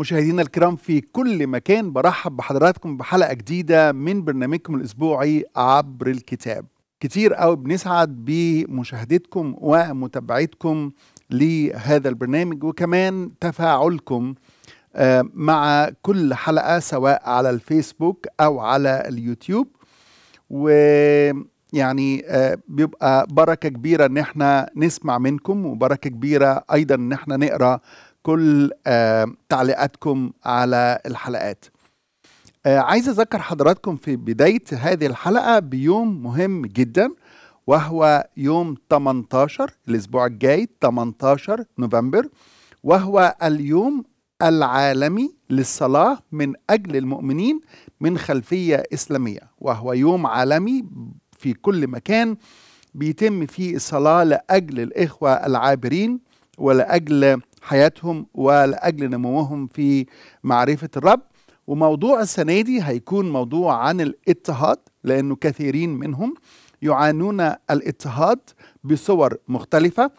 مشاهدينا الكرام في كل مكان برحب بحضراتكم بحلقه جديده من برنامجكم الاسبوعي عبر الكتاب كتير قوي بنسعد بمشاهدتكم ومتابعتكم لهذا البرنامج وكمان تفاعلكم آه، مع كل حلقه سواء على الفيسبوك او على اليوتيوب ويعني آه، بيبقى بركه كبيره ان احنا نسمع منكم وبركه كبيره ايضا ان احنا نقرا كل آه، تعليقاتكم على الحلقات آه، عايز اذكر حضراتكم في بدايه هذه الحلقه بيوم مهم جدا وهو يوم 18 الاسبوع الجاي 18 نوفمبر وهو اليوم العالمي للصلاه من اجل المؤمنين من خلفيه اسلاميه وهو يوم عالمي في كل مكان بيتم فيه الصلاه لاجل الاخوه العابرين ولاجل حياتهم ولاجل نموهم في معرفه الرب وموضوع السنه دي هيكون موضوع عن الاضطهاد لانه كثيرين منهم يعانون الاضطهاد بصور مختلفه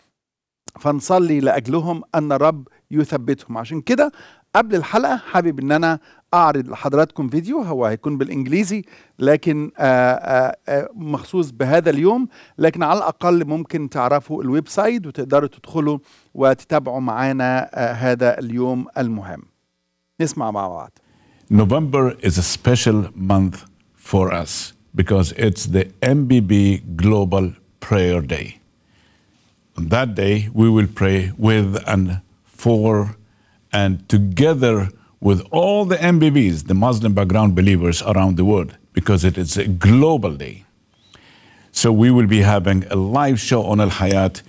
فنصلي لاجلهم ان الرب يثبتهم عشان كده قبل الحلقه حابب ان انا اعرض لحضراتكم فيديو هو هيكون بالانجليزي لكن آه، آه، آه، مخصوص بهذا اليوم لكن على الاقل ممكن تعرفوا الويب سايت وتقدروا تدخلوا وتتابعوا معانا هذا اليوم المهم نسمع مع بعض November is a special month for us because it's the MBB Global Prayer Day. On that day, we will pray with and for and together with all the MBBs, the Muslim background believers around the world, because it is a global day. So we will be having a live show on Al Hayat,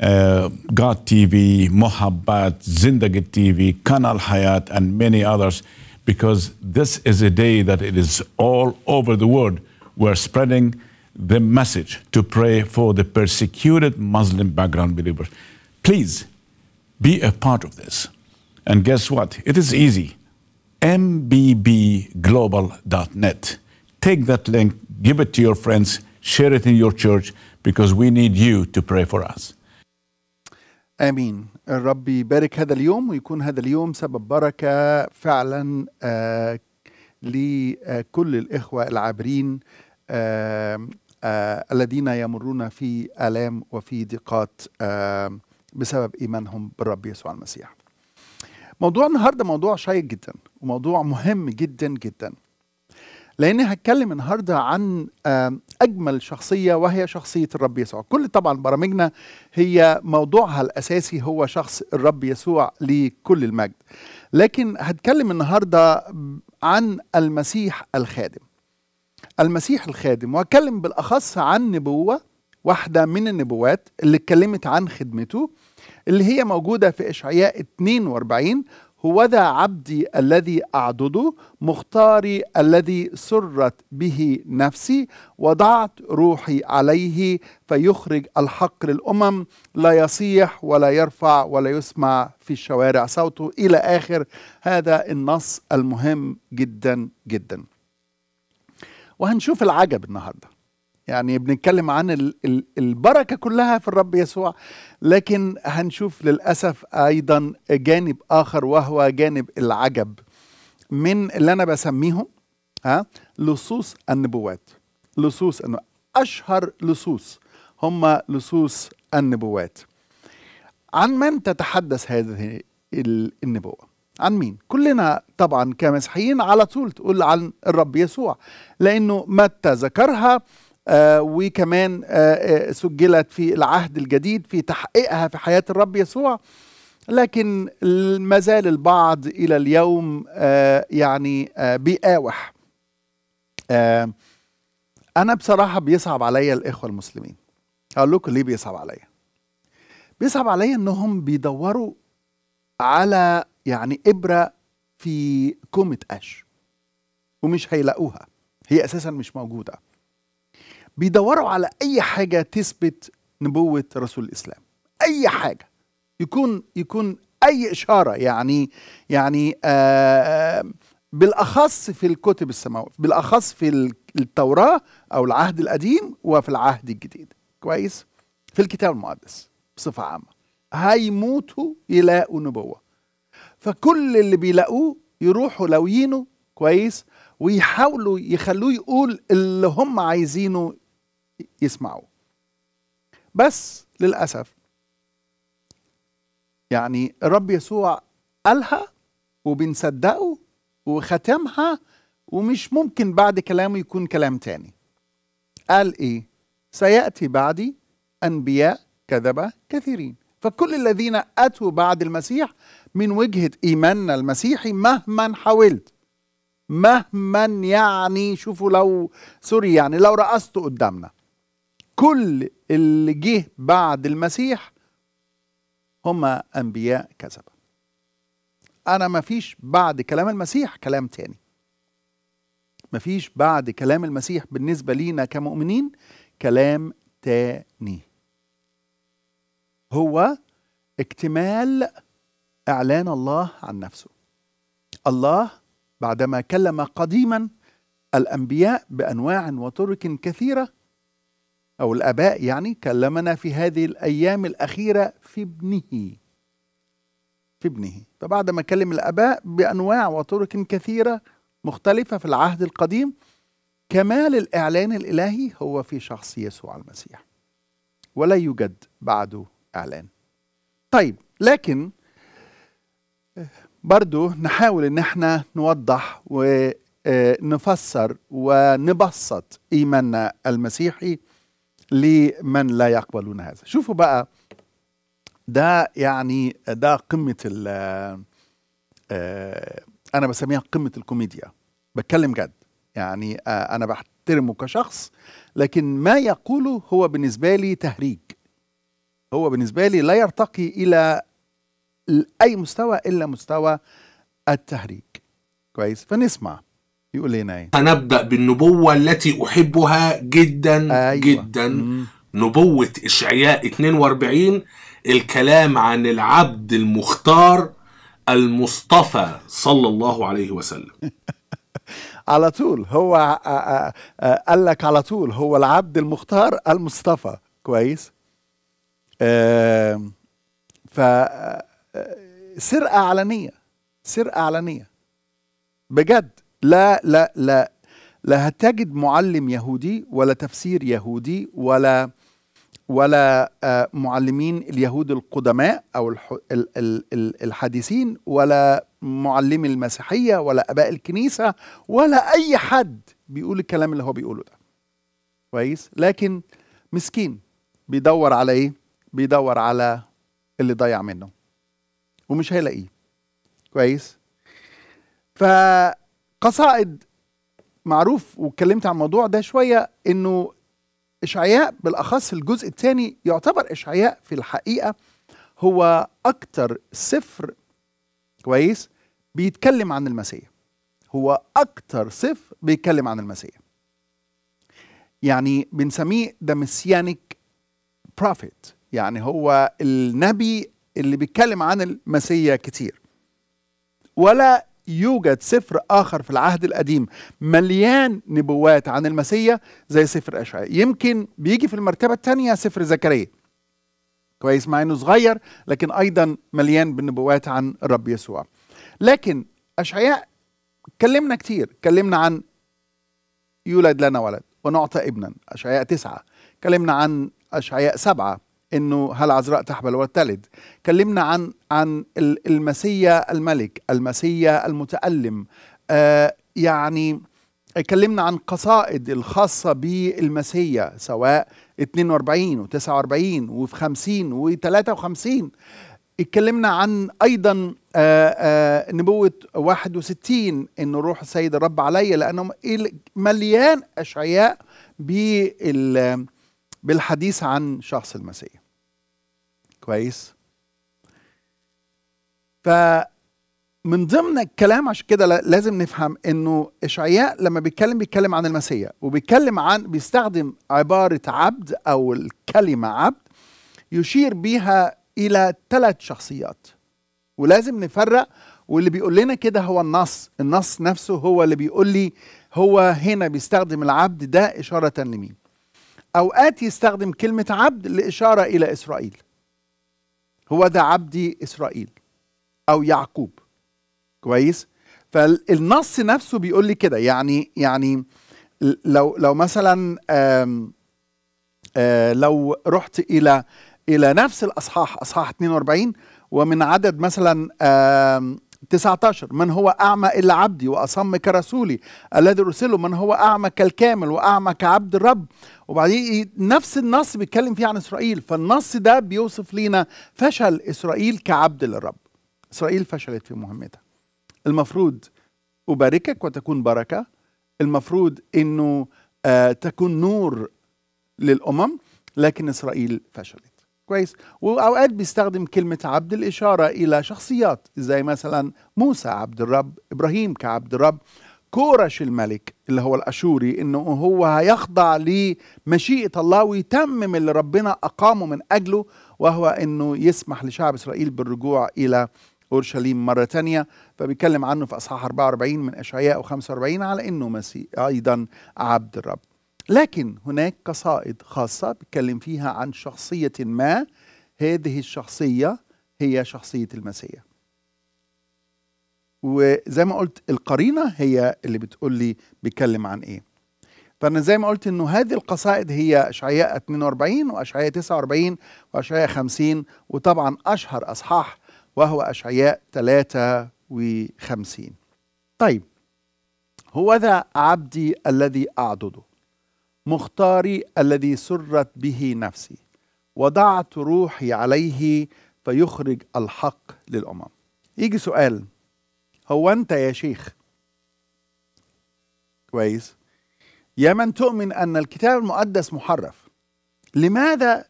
uh, God TV, Mohabbat, Zindagi TV, Kanal Hayat, and many others, because this is a day that it is all over the world. We're spreading the message to pray for the persecuted Muslim background believers. Please be a part of this. And guess what? It is easy. mbbglobal.net. Take that link, give it to your friends, share it in your church, because we need you to pray for us. امين الرب يبارك هذا اليوم ويكون هذا اليوم سبب بركه فعلا آه لكل الاخوه العابرين آه آه الذين يمرون في الام وفي ضيقات بسبب ايمانهم بالرب يسوع المسيح موضوع النهارده موضوع شيق جدا وموضوع مهم جدا جدا لاني هتكلم النهارده عن اجمل شخصيه وهي شخصيه الرب يسوع كل طبعا برامجنا هي موضوعها الاساسي هو شخص الرب يسوع لكل المجد لكن هتكلم النهارده عن المسيح الخادم المسيح الخادم واتكلم بالاخص عن نبوه واحده من النبوات اللي اتكلمت عن خدمته اللي هي موجودة في إشعياء 42 هوذا عبدي الذي أعدده مختاري الذي سرت به نفسي وضعت روحي عليه فيخرج الحق للأمم لا يصيح ولا يرفع ولا يسمع في الشوارع صوته إلى آخر هذا النص المهم جدا جدا وهنشوف العجب النهارده يعني بنتكلم عن البركة كلها في الرب يسوع لكن هنشوف للأسف أيضا جانب آخر وهو جانب العجب من اللي أنا بسميهم ها لصوص النبوات لصوص النبوات. أشهر لصوص هم لصوص النبوات عن من تتحدث هذه النبوة عن مين كلنا طبعا كمسيحيين على طول تقول عن الرب يسوع لأنه متى ذكرها آه، وكمان آه، آه، سجلت في العهد الجديد في تحقيقها في حياة الرب يسوع لكن ما زال البعض إلى اليوم يعني بيقاوح أنا بصراحة بيصعب عليا الإخوة المسلمين أقول لكم ليه بيصعب عليا بيصعب عليا إنهم بيدوروا على يعني إبرة في كومة قش ومش هيلاقوها هي أساسا مش موجودة بيدوروا على اي حاجه تثبت نبوه رسول الاسلام اي حاجه يكون يكون اي اشاره يعني يعني آه بالاخص في الكتب السماويه بالاخص في التوراه او العهد القديم وفي العهد الجديد كويس في الكتاب المقدس بصفه عامه هيموتوا يلاقوا نبوه فكل اللي بيلاقوه يروحوا لوينه كويس ويحاولوا يخلوه يقول اللي هم عايزينه يسمعوا بس للأسف يعني الرب يسوع قالها وبنصدقه وختمها ومش ممكن بعد كلامه يكون كلام تاني قال ايه سيأتي بعدي أنبياء كذبة كثيرين فكل الذين أتوا بعد المسيح من وجهة إيماننا المسيحي مهما حاولت مهما يعني شوفوا لو سوري يعني لو رقصت قدامنا كل اللي جه بعد المسيح هم أنبياء كذبة أنا ما فيش بعد كلام المسيح كلام تاني فيش بعد كلام المسيح بالنسبة لينا كمؤمنين كلام تاني هو اكتمال إعلان الله عن نفسه الله بعدما كلم قديما الأنبياء بأنواع وطرق كثيرة أو الآباء يعني كلمنا في هذه الأيام الأخيرة في ابنه في ابنه فبعد ما كلم الآباء بأنواع وطرق كثيرة مختلفة في العهد القديم كمال الإعلان الإلهي هو في شخص يسوع المسيح ولا يوجد بعده إعلان طيب لكن برضو نحاول ان احنا نوضح ونفسر آه، ونبسط ايماننا المسيحي لمن لا يقبلون هذا شوفوا بقى ده يعني ده قمة ال آه، أنا بسميها قمة الكوميديا بتكلم جد يعني آه، أنا بحترمه كشخص لكن ما يقوله هو بالنسبة لي تهريج هو بالنسبة لي لا يرتقي إلى أي مستوى إلا مستوى التهريج كويس فنسمع يقول لنا ايه هنبدا بالنبوه التي احبها جدا أيوة. جدا مم. نبوه اشعياء 42 الكلام عن العبد المختار المصطفى صلى الله عليه وسلم على طول هو آه، آه، آه، قال لك على طول هو العبد المختار المصطفى كويس ف سرقه علنيه سرقه علنيه بجد لا لا لا لا هتجد معلم يهودي ولا تفسير يهودي ولا ولا آه، معلمين اليهود القدماء او الحديثين ولا معلمي المسيحيه ولا اباء الكنيسه ولا اي حد بيقول الكلام اللي هو بيقوله ده كويس لكن مسكين بيدور على ايه بيدور على اللي ضيع منه ومش هيلاقيه كويس ف قصائد معروف واتكلمت عن الموضوع ده شويه انه اشعياء بالاخص الجزء الثاني يعتبر اشعياء في الحقيقه هو اكتر سفر كويس بيتكلم عن المسيح هو اكتر سفر بيتكلم عن المسيح يعني بنسميه ده مسيانيك بروفيت يعني هو النبي اللي بيتكلم عن المسيح كتير ولا يوجد سفر آخر في العهد القديم مليان نبوات عن المسيا زي سفر أشعياء يمكن بيجي في المرتبة الثانية سفر زكريا كويس مع انه صغير لكن ايضا مليان بالنبوات عن الرب يسوع لكن اشعياء اتكلمنا كتير اتكلمنا عن يولد لنا ولد ونعطى ابنا اشعياء تسعة اتكلمنا عن اشعياء سبعة انه هل عذراء تحبل وتلد كلمنا عن عن المسيا الملك المسيا المتألم آه يعني اتكلمنا عن قصائد الخاصة بالمسيا سواء 42 و 49 و 50 و 53 اتكلمنا عن ايضا آآ آه، آآ آه، نبوة 61 ان روح السيد الرب عليا لانه مليان اشعياء بال بالحديث عن شخص المسيح كويس ف من ضمن الكلام عشان كده لازم نفهم انه اشعياء لما بيتكلم بيتكلم عن المسيح وبيتكلم عن بيستخدم عباره عبد او الكلمه عبد يشير بيها الى ثلاث شخصيات ولازم نفرق واللي بيقول لنا كده هو النص النص نفسه هو اللي بيقول لي هو هنا بيستخدم العبد ده اشاره لمين اوقات يستخدم كلمه عبد لاشاره الى اسرائيل هو ده عبدي إسرائيل أو يعقوب كويس فالنص نفسه بيقول لي كده يعني يعني لو لو مثلا آم آم آه، لو رحت الى الى نفس الاصحاح اصحاح 42 ومن عدد مثلا 19 من هو أعمى إلا عبدي وأصم كرسولي الذي أرسله من هو أعمى كالكامل وأعمى كعبد الرب وبعدين إيه، نفس النص بيتكلم فيه عن إسرائيل فالنص ده بيوصف لينا فشل إسرائيل كعبد للرب إسرائيل فشلت في مهمتها المفروض أباركك وتكون بركة المفروض أنه آه، تكون نور للأمم لكن إسرائيل فشلت كويس واوقات بيستخدم كلمه عبد الاشاره الى شخصيات زي مثلا موسى عبد الرب ابراهيم كعبد الرب كورش الملك اللي هو الاشوري انه هو هيخضع لمشيئه الله ويتمم اللي ربنا اقامه من اجله وهو انه يسمح لشعب اسرائيل بالرجوع الى اورشليم مره ثانيه فبيتكلم عنه في اصحاح 44 من اشعياء و45 على انه مسيح ايضا عبد الرب لكن هناك قصائد خاصة بيتكلم فيها عن شخصية ما هذه الشخصية هي شخصية المسيح وزي ما قلت القرينة هي اللي بتقول لي بيتكلم عن ايه فأنا زي ما قلت إنه هذه القصائد هي أشعياء 42 وأشعياء 49 وأشعياء 50 وطبعا أشهر أصحاح وهو أشعياء 53 طيب هو ذا عبدي الذي أعدده مختاري الذي سرت به نفسي وضعت روحي عليه فيخرج الحق للأمم يجي سؤال هو أنت يا شيخ كويس يا من تؤمن أن الكتاب المقدس محرف لماذا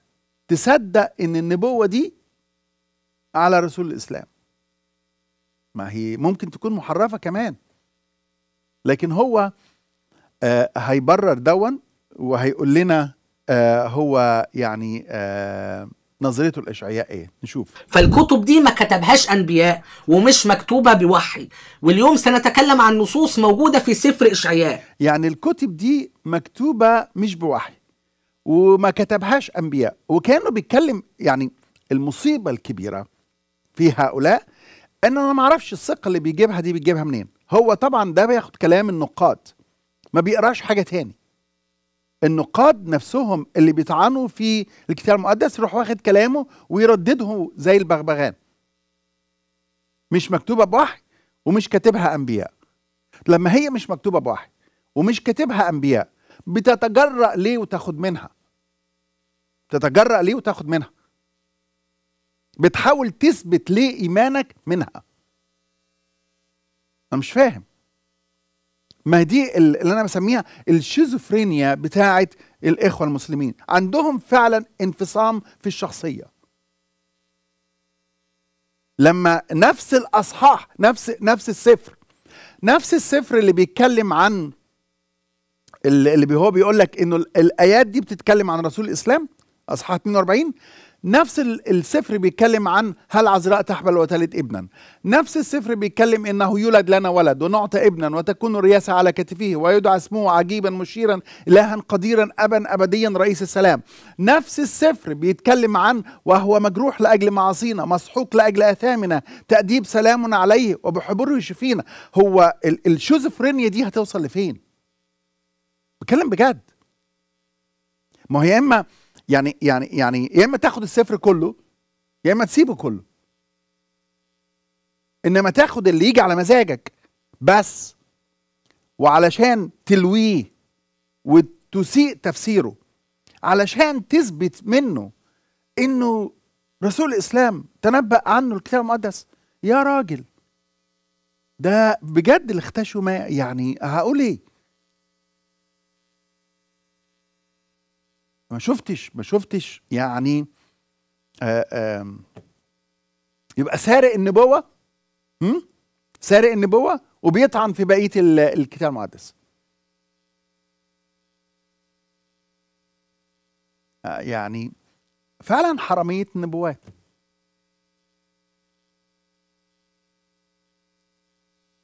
تصدق أن النبوة دي على رسول الإسلام ما هي ممكن تكون محرفة كمان لكن هو آه، هيبرر دون وهيقول لنا آه هو يعني آه نظريته الاشعيائيه نشوف فالكتب دي ما كتبهاش انبياء ومش مكتوبه بوحي واليوم سنتكلم عن نصوص موجوده في سفر اشعياء يعني الكتب دي مكتوبه مش بوحي وما كتبهاش انبياء وكانه بيتكلم يعني المصيبه الكبيره في هؤلاء ان انا ما اعرفش الثقه اللي بيجيبها دي بيجيبها منين هو طبعا ده بياخد كلام النقاد ما بيقراش حاجه تاني النقاد نفسهم اللي بيطعنوا في الكتاب المقدس يروح واخد كلامه ويردده زي البغبغان مش مكتوبة بوحي ومش كاتبها أنبياء لما هي مش مكتوبة بوحي ومش كاتبها أنبياء بتتجرأ ليه وتاخد منها بتتجرأ ليه وتاخد منها بتحاول تثبت ليه إيمانك منها أنا مش فاهم ما دي اللي انا بسميها الشيزوفرينيا بتاعه الاخوه المسلمين عندهم فعلا انفصام في الشخصيه لما نفس الاصحاح نفس نفس السفر نفس السفر اللي بيتكلم عن اللي هو بيقول لك انه الايات دي بتتكلم عن رسول الاسلام اصحاح 42 نفس السفر بيتكلم عن هل عذراء تحبل وتلد ابنا نفس السفر بيتكلم انه يولد لنا ولد ونعطى ابنا وتكون الرياسه على كتفه ويدعى اسمه عجيبا مشيرا الها قديرا ابا ابديا رئيس السلام نفس السفر بيتكلم عن وهو مجروح لاجل معاصينا مسحوق لاجل اثامنا تاديب سلام عليه وبحبره يشفينا هو الشيزوفرينيا دي هتوصل لفين بتكلم بجد ما هي اما يعني يعني يعني يا اما تاخد الصفر كله يا اما تسيبه كله انما تاخد اللي يجي على مزاجك بس وعلشان تلويه وتسيء تفسيره علشان تثبت منه انه رسول الاسلام تنبأ عنه الكتاب المقدس يا راجل ده بجد اللي اختشوا ما يعني هقول ايه ما شفتش ما شفتش يعني آآ آه، آآ يبقى سارق النبوه هم؟ سارق النبوه وبيطعن في بقيه الكتاب المقدس آه، يعني فعلا حراميه النبوات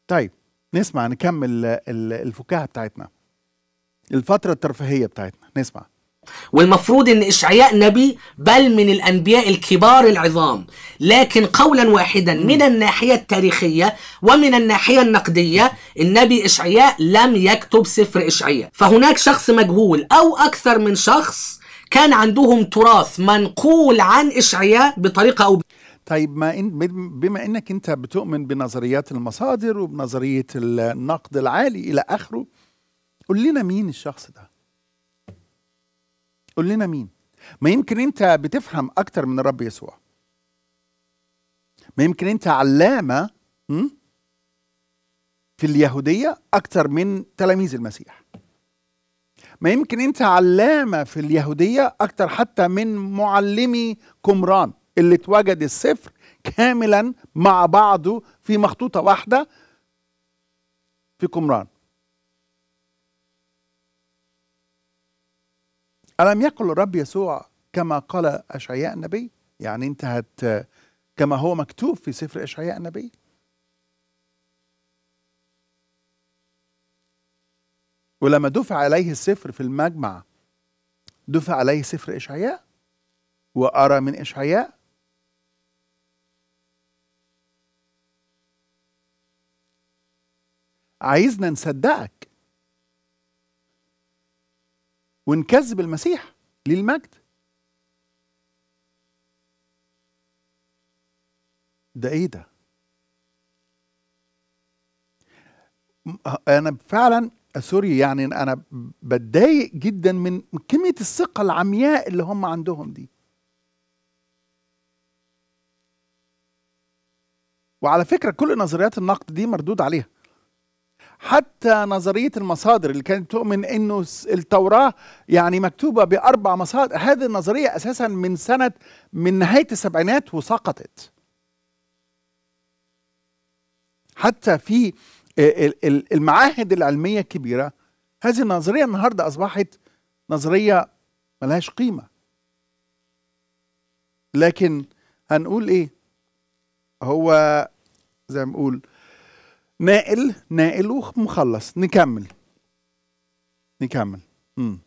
طيب نسمع نكمل الفكاهه بتاعتنا الفتره الترفيهيه بتاعتنا نسمع والمفروض ان اشعياء نبي بل من الانبياء الكبار العظام لكن قولا واحدا من الناحيه التاريخيه ومن الناحيه النقديه النبي اشعياء لم يكتب سفر اشعياء فهناك شخص مجهول او اكثر من شخص كان عندهم تراث منقول عن اشعياء بطريقه او طيب ما إن بما انك انت بتؤمن بنظريات المصادر وبنظريه النقد العالي الى اخره قول لنا مين الشخص ده قول لنا مين ما يمكن انت بتفهم اكتر من الرب يسوع ما يمكن انت علامه في اليهوديه اكتر من تلاميذ المسيح ما يمكن انت علامه في اليهوديه اكتر حتى من معلمي قمران اللي اتوجد السفر كاملا مع بعضه في مخطوطه واحده في قمران ألم يقل الرب يسوع كما قال أشعياء النبي يعني أنت هت كما هو مكتوب في سفر إشعياء النبي ولما دفع عليه السفر في المجمع دفع عليه سفر إشعياء وأرى من إشعياء عايزنا نصدقك ونكذب المسيح للمجد ده ايه ده انا فعلا سوري يعني انا بتضايق جدا من كميه الثقه العمياء اللي هم عندهم دي وعلى فكره كل نظريات النقد دي مردود عليها حتى نظريه المصادر اللي كانت تؤمن انه التوراه يعني مكتوبه باربع مصادر هذه النظريه اساسا من سنه من نهايه السبعينات وسقطت حتى في آه، المعاهد العلميه الكبيره هذه النظريه النهارده اصبحت نظريه ملهاش قيمه لكن هنقول ايه هو زي ما بقول ناقل ناقل ومخلص نكمل نكمل امم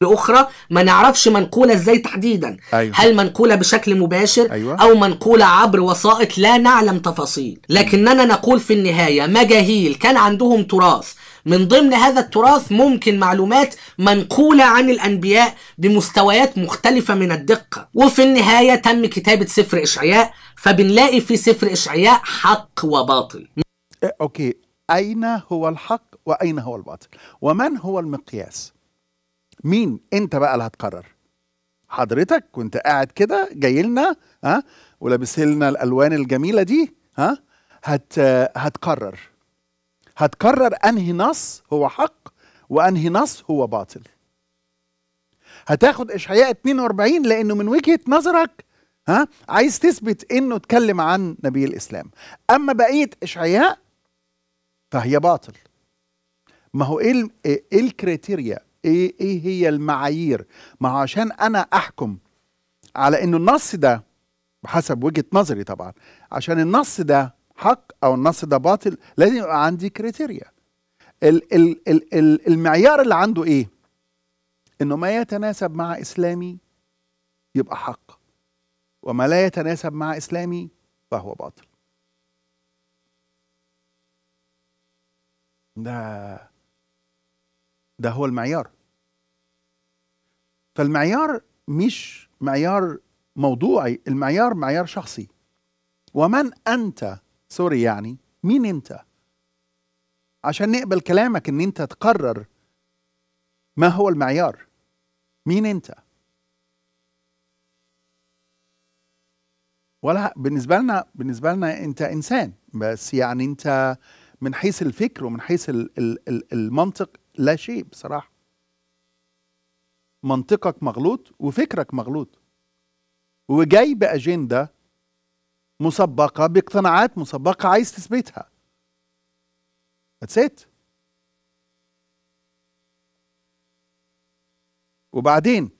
بأخرى ما نعرفش منقولة ازاي تحديدا أيوة. هل منقولة بشكل مباشر أيوة. أو منقولة عبر وسائط لا نعلم تفاصيل لكننا نقول في النهاية مجاهيل كان عندهم تراث من ضمن هذا التراث ممكن معلومات منقولة عن الأنبياء بمستويات مختلفة من الدقة وفي النهاية تم كتابة سفر إشعياء فبنلاقي في سفر إشعياء حق وباطل إيه، اوكي اين هو الحق واين هو الباطل ومن هو المقياس مين انت بقى اللي هتقرر حضرتك كنت قاعد كده جاي لنا ها ولابس لنا الالوان الجميله دي ها هت هتقرر هتقرر انهي نص هو حق وانهي نص هو باطل هتاخد اشعياء 42 لانه من وجهه نظرك ها عايز تثبت انه اتكلم عن نبي الاسلام اما بقيه اشعياء فهي باطل ما هو ايه ايه الكريتيريا ايه ايه هي المعايير ما هو عشان انا احكم على انه النص ده بحسب وجهه نظري طبعا عشان النص ده حق او النص ده باطل لازم يبقى عندي كريتيريا ال ال ال ال المعيار اللي عنده ايه انه ما يتناسب مع اسلامي يبقى حق وما لا يتناسب مع اسلامي فهو باطل ده ده هو المعيار فالمعيار مش معيار موضوعي المعيار معيار شخصي ومن انت سوري يعني مين انت عشان نقبل كلامك ان انت تقرر ما هو المعيار مين انت ولا بالنسبه لنا بالنسبه لنا انت انسان بس يعني انت من حيث الفكر ومن حيث المنطق لا شيء بصراحه منطقك مغلوط وفكرك مغلوط وجاي باجنده مسبقه باقتناعات مسبقه عايز تثبتها اتسيت وبعدين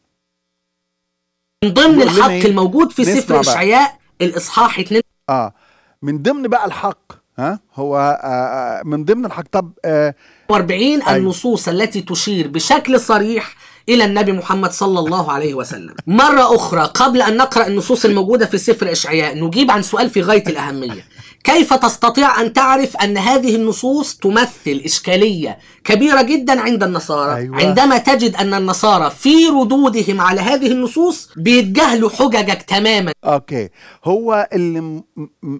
من ضمن الحق الموجود في سفر اشعياء الاصحاح 2 اه من ضمن بقى الحق ها هو آه، آه، من ضمن الحق طب 40 آه، أيوه. النصوص التي تشير بشكل صريح الى النبي محمد صلى الله عليه وسلم مره اخرى قبل ان نقرا النصوص الموجوده في سفر اشعياء نجيب عن سؤال في غايه الاهميه كيف تستطيع ان تعرف ان هذه النصوص تمثل اشكاليه كبيره جدا عند النصارى أيوة. عندما تجد ان النصارى في ردودهم على هذه النصوص بيتجاهلوا حججك تماما اوكي هو اللي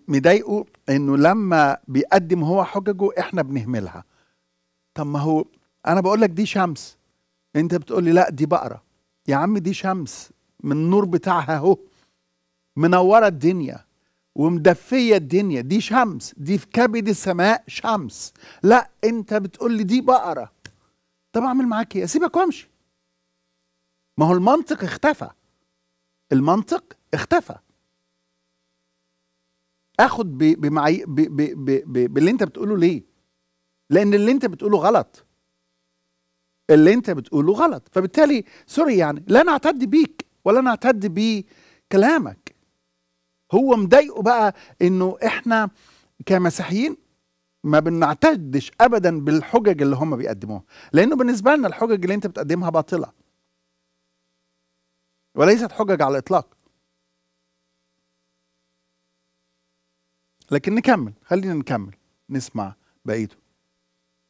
مضايقه انه لما بيقدم هو حججه احنا بنهملها طب ما هو انا بقول لك دي شمس انت بتقول لي لا دي بقره يا عم دي شمس من النور بتاعها اهو منوره الدنيا ومدفيه الدنيا دي شمس دي في كبد السماء شمس لا انت بتقول لي دي بقره طب اعمل معاك ايه سيبك وامشي ما هو المنطق اختفى المنطق اختفى اخد بمعي... ب... ب... ب... ب... باللي انت بتقوله ليه لان اللي انت بتقوله غلط اللي انت بتقوله غلط فبالتالي سوري يعني لا نعتد بيك ولا نعتد بكلامك هو مضايقه بقى انه احنا كمسيحيين ما بنعتدش ابدا بالحجج اللي هم بيقدموها لانه بالنسبه لنا الحجج اللي انت بتقدمها باطله وليست حجج على الاطلاق لكن نكمل خلينا نكمل نسمع بقيته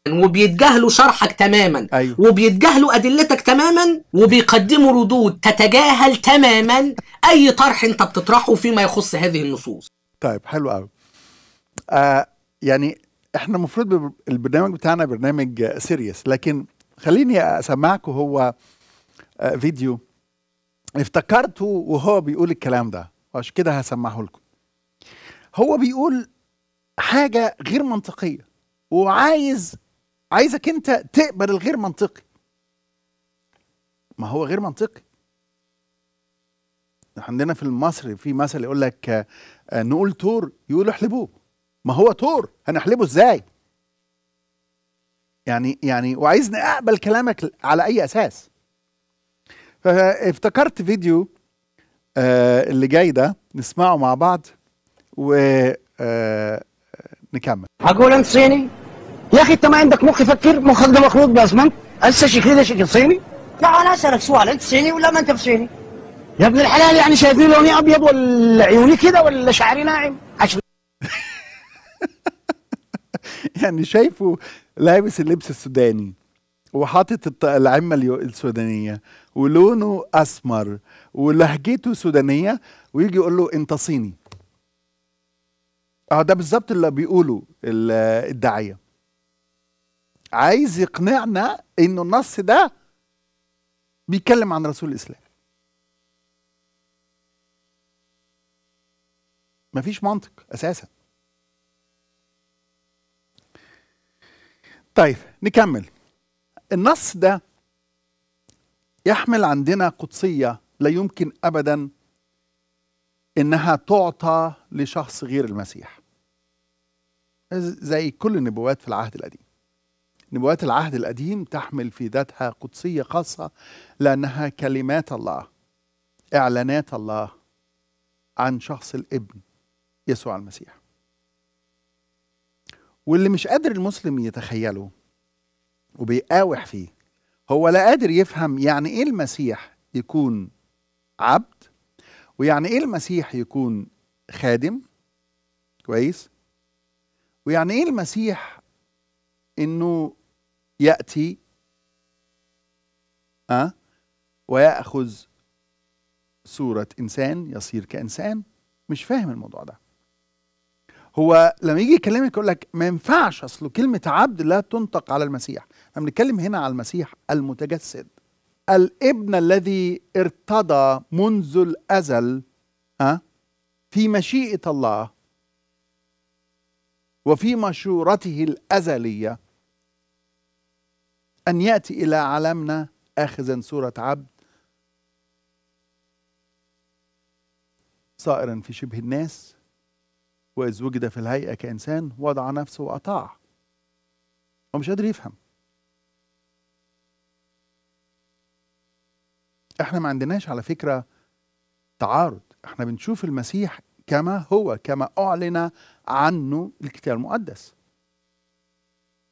وبيتجاهلوا شرحك تماما أيوه. وبيتجاهلوا ادلتك تماما وبيقدموا ردود تتجاهل تماما اي طرح انت بتطرحه فيما يخص هذه النصوص طيب حلو قوي آه يعني احنا المفروض البرنامج بتاعنا برنامج سيريس لكن خليني اسمعكم هو آه، فيديو افتكرته وهو بيقول الكلام ده عشان كده هسمعه لكم هو بيقول حاجه غير منطقيه وعايز عايزك انت تقبل الغير منطقي ما هو غير منطقي عندنا في مصر في مثل يقول لك آه، نقول تور يقول احلبوه ما هو تور هنحلبه ازاي يعني يعني وعايزني اقبل كلامك على اي اساس فافتكرت آه، فيديو آه، اللي جاي ده نسمعه مع بعض ونكمل اقول انت صيني يا اخي انت ما عندك مخ يفكر مخك ده مخلوط باسمنت هسه شكلي ده شكل صيني لا انا اسالك سؤال انت صيني ولا ما انت بصيني يا ابن الحلال يعني شايفين لوني ابيض ولا عيوني كده ولا شعري ناعم عشان يعني شايفه لابس اللبس السوداني وحاطط العمة السودانية ولونه أسمر ولهجته سودانية ويجي يقول له أنت صيني اه ده بالظبط اللي بيقوله الداعيه عايز يقنعنا انه النص ده بيتكلم عن رسول الاسلام مفيش منطق اساسا طيب نكمل النص ده يحمل عندنا قدسيه لا يمكن ابدا انها تعطى لشخص غير المسيح زي كل النبوات في العهد القديم نبوات العهد القديم تحمل في ذاتها قدسية خاصة لأنها كلمات الله إعلانات الله عن شخص الابن يسوع المسيح واللي مش قادر المسلم يتخيله وبيقاوح فيه هو لا قادر يفهم يعني ايه المسيح يكون عبد ويعني ايه المسيح يكون خادم كويس ويعني ايه المسيح انه ياتي أه؟ وياخذ صوره انسان يصير كانسان مش فاهم الموضوع ده هو لما يجي يكلمك يقول لك ما ينفعش اصل كلمه عبد لا تنطق على المسيح احنا بنتكلم هنا على المسيح المتجسد الابن الذي ارتضى منذ الازل أه؟ في مشيئه الله وفي مشورته الأزلية أن يأتي إلى عالمنا آخذا سورة عبد صائرا في شبه الناس وإذ وجد في الهيئة كإنسان وضع نفسه وأطاع هو مش قادر يفهم احنا ما عندناش على فكرة تعارض احنا بنشوف المسيح كما هو كما أعلن عنه الكتاب المقدس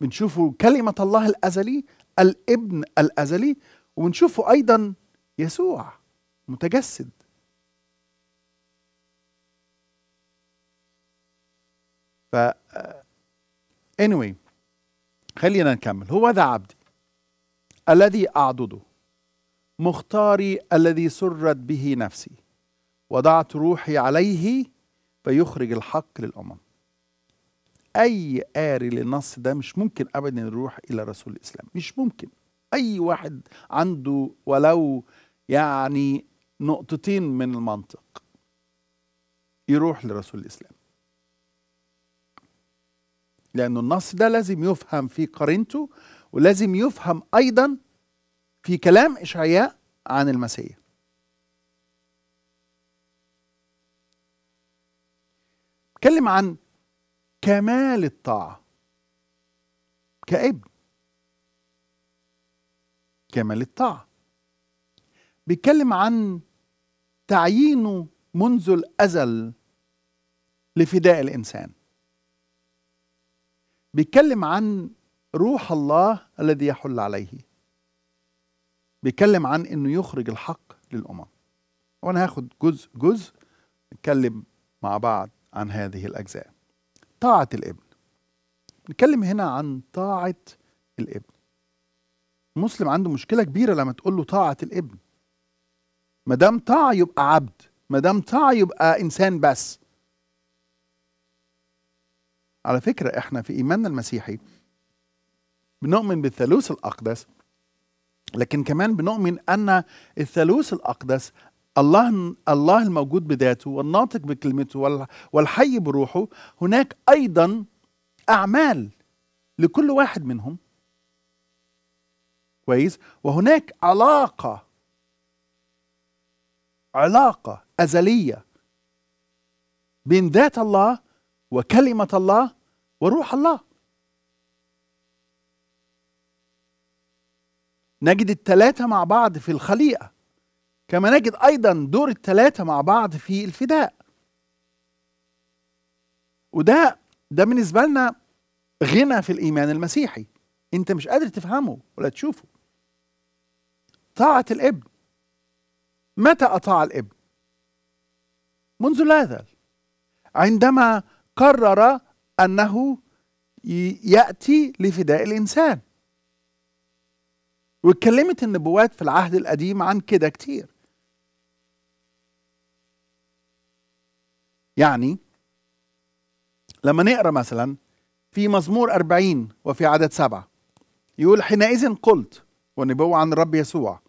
بنشوفه كلمة الله الأزلي الابن الأزلي وبنشوفه أيضا يسوع متجسد ف آه، anyway خلينا نكمل هو ذا عبدي الذي أعضده مختاري الذي سرت به نفسي وضعت روحي عليه فيخرج الحق للأمم أي قاري للنص ده مش ممكن أبدا يروح إلى رسول الإسلام مش ممكن أي واحد عنده ولو يعني نقطتين من المنطق يروح لرسول الإسلام لأن النص ده لازم يفهم في قرينته ولازم يفهم أيضا في كلام إشعياء عن المسيح اتكلم عن كمال الطاعة كابن كمال الطاعة بيتكلم عن تعيينه منذ الأزل لفداء الإنسان بيتكلم عن روح الله الذي يحل عليه بيتكلم عن انه يخرج الحق للامم وانا هاخد جزء جزء نتكلم مع بعض عن هذه الأجزاء طاعة الابن نتكلم هنا عن طاعة الابن المسلم عنده مشكلة كبيرة لما تقول له طاعة الابن ما دام طاعة يبقى عبد ما دام طاعة يبقى إنسان بس على فكرة احنا في إيماننا المسيحي بنؤمن بالثالوث الأقدس لكن كمان بنؤمن أن الثالوث الأقدس الله الله الموجود بذاته والناطق بكلمته والحي بروحه هناك ايضا اعمال لكل واحد منهم كويس وهناك علاقه علاقه ازليه بين ذات الله وكلمه الله وروح الله نجد الثلاثه مع بعض في الخليقه كما نجد أيضا دور الثلاثة مع بعض في الفداء وده ده بالنسبة لنا غنى في الإيمان المسيحي أنت مش قادر تفهمه ولا تشوفه طاعة الابن متى أطاع الابن؟ منذ لا عندما قرر أنه يأتي لفداء الإنسان واتكلمت النبوات في العهد القديم عن كده كتير يعني لما نقرا مثلا في مزمور أربعين وفي عدد سبعة يقول حينئذ قلت ونبوة عن الرب يسوع